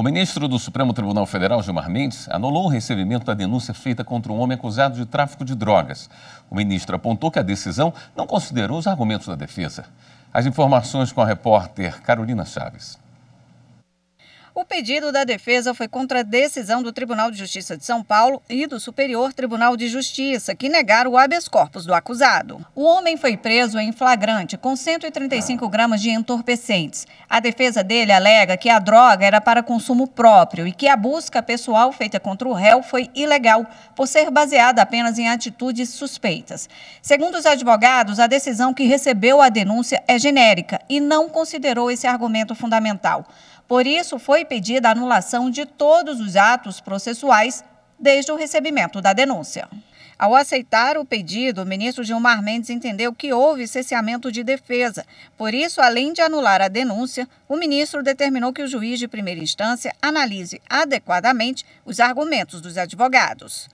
O ministro do Supremo Tribunal Federal, Gilmar Mendes, anulou o recebimento da denúncia feita contra um homem acusado de tráfico de drogas. O ministro apontou que a decisão não considerou os argumentos da defesa. As informações com a repórter Carolina Chaves. O pedido da defesa foi contra a decisão do Tribunal de Justiça de São Paulo e do Superior Tribunal de Justiça, que negaram o habeas corpus do acusado. O homem foi preso em flagrante com 135 gramas de entorpecentes. A defesa dele alega que a droga era para consumo próprio e que a busca pessoal feita contra o réu foi ilegal, por ser baseada apenas em atitudes suspeitas. Segundo os advogados, a decisão que recebeu a denúncia é genérica e não considerou esse argumento fundamental. Por isso, foi foi pedida a anulação de todos os atos processuais desde o recebimento da denúncia. Ao aceitar o pedido, o ministro Gilmar Mendes entendeu que houve cesseamento de defesa. Por isso, além de anular a denúncia, o ministro determinou que o juiz de primeira instância analise adequadamente os argumentos dos advogados.